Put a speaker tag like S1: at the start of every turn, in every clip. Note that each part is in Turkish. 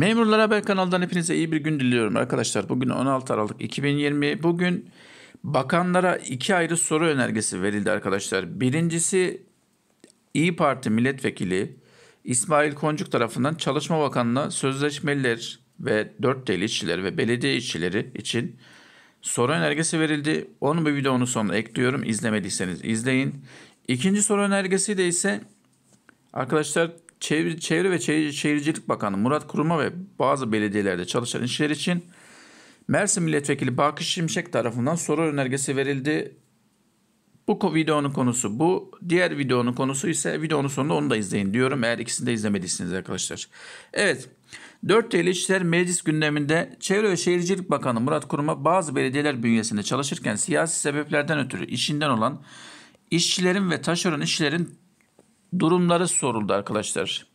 S1: Memurlar Haber kanalından hepinize iyi bir gün diliyorum arkadaşlar. Bugün 16 Aralık 2020. Bugün bakanlara iki ayrı soru önergesi verildi arkadaşlar. Birincisi İyi Parti milletvekili İsmail Koncuk tarafından Çalışma Bakanlığı'na sözleşmeliler ve dört TL işçileri ve belediye işçileri için soru önergesi verildi. Onu bir videonun sonuna ekliyorum. İzlemediyseniz izleyin. İkinci soru önergesi de ise arkadaşlar Çevre, Çevre ve Çevre, Şehircilik Bakanı Murat Kurum'a ve bazı belediyelerde çalışan işler için Mersin Milletvekili Bakış Şimşek tarafından soru önergesi verildi. Bu videonun konusu bu. Diğer videonun konusu ise videonun sonunda onu da izleyin diyorum. Eğer ikisini de izlemediyseniz arkadaşlar. Evet. 4 TL İşler Meclis gündeminde Çevre ve Şehircilik Bakanı Murat Kurum'a bazı belediyeler bünyesinde çalışırken siyasi sebeplerden ötürü işinden olan işçilerin ve taşeron işçilerin durumları soruldu arkadaşlar.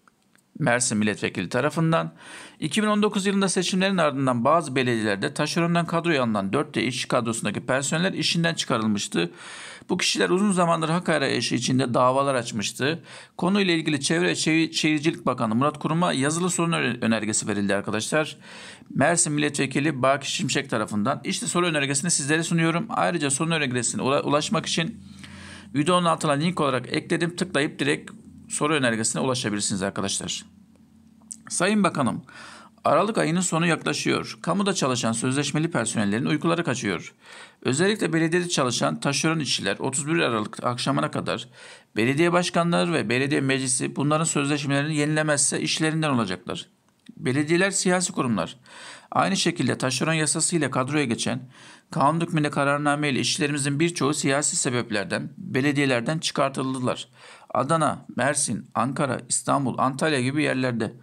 S1: Mersin milletvekili tarafından. 2019 yılında seçimlerin ardından bazı belediyelerde taşerondan kadroya alınan 4D işçi kadrosundaki personeller işinden çıkarılmıştı. Bu kişiler uzun zamandır hak arayışı içinde davalar açmıştı. Konuyla ilgili Çevre ve Şehircilik Bakanı Murat Kurum'a yazılı sorun önergesi verildi arkadaşlar. Mersin Milletvekili Baki Şimşek tarafından işte soru önergesini sizlere sunuyorum. Ayrıca sorun önergesine ulaşmak için Videonun altına link olarak ekledim. Tıklayıp direkt soru önergesine ulaşabilirsiniz arkadaşlar. Sayın Bakanım, Aralık ayının sonu yaklaşıyor. Kamuda çalışan sözleşmeli personellerin uykuları kaçıyor. Özellikle belediyede çalışan taşeron işçiler 31 Aralık akşamına kadar belediye başkanları ve belediye meclisi bunların sözleşmelerini yenilemezse işlerinden olacaklar. Belediyeler siyasi kurumlar. Aynı şekilde taşeron yasası ile kadroya geçen, kanun hükmünde kararname ile işçilerimizin birçoğu siyasi sebeplerden, belediyelerden çıkartıldılar. Adana, Mersin, Ankara, İstanbul, Antalya gibi yerlerde.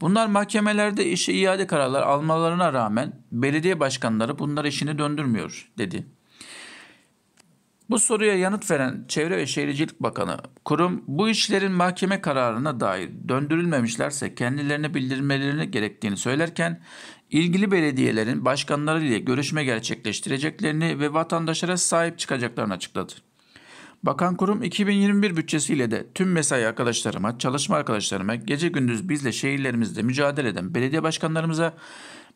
S1: Bunlar mahkemelerde işe iade kararlar almalarına rağmen belediye başkanları bunlar işini döndürmüyor, dedi.'' Bu soruya yanıt veren Çevre ve Şehircilik Bakanı, kurum bu işlerin mahkeme kararına dair döndürülmemişlerse kendilerine bildirmelerini gerektiğini söylerken, ilgili belediyelerin başkanları ile görüşme gerçekleştireceklerini ve vatandaşlara sahip çıkacaklarını açıkladı. Bakan kurum 2021 bütçesiyle de tüm mesai arkadaşlarıma, çalışma arkadaşlarıma, gece gündüz bizle şehirlerimizde mücadele eden belediye başkanlarımıza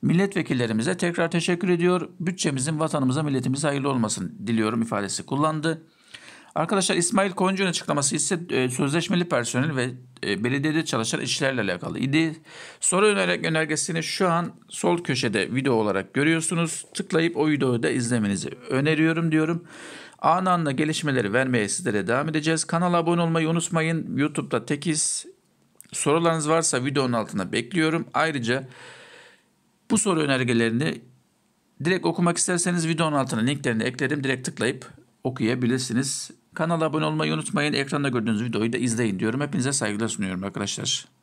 S1: Milletvekillerimize tekrar teşekkür ediyor. Bütçemizin vatanımıza milletimize hayırlı olmasın diliyorum ifadesi kullandı. Arkadaşlar İsmail Koncu'nun açıklaması ise e, sözleşmeli personel ve e, belediyede çalışan işçilerle alakalı idi. Soru önerek önergesini şu an sol köşede video olarak görüyorsunuz. Tıklayıp o videoyu da izlemenizi öneriyorum diyorum. An anla gelişmeleri vermeye sizlere devam edeceğiz. Kanala abone olmayı unutmayın. YouTube'da tekiz. Sorularınız varsa videonun altına bekliyorum. Ayrıca bu soru önergelerini direkt okumak isterseniz videonun altına linklerini ekledim. Direkt tıklayıp okuyabilirsiniz. Kanala abone olmayı unutmayın. Ekranda gördüğünüz videoyu da izleyin diyorum. Hepinize saygılar sunuyorum arkadaşlar.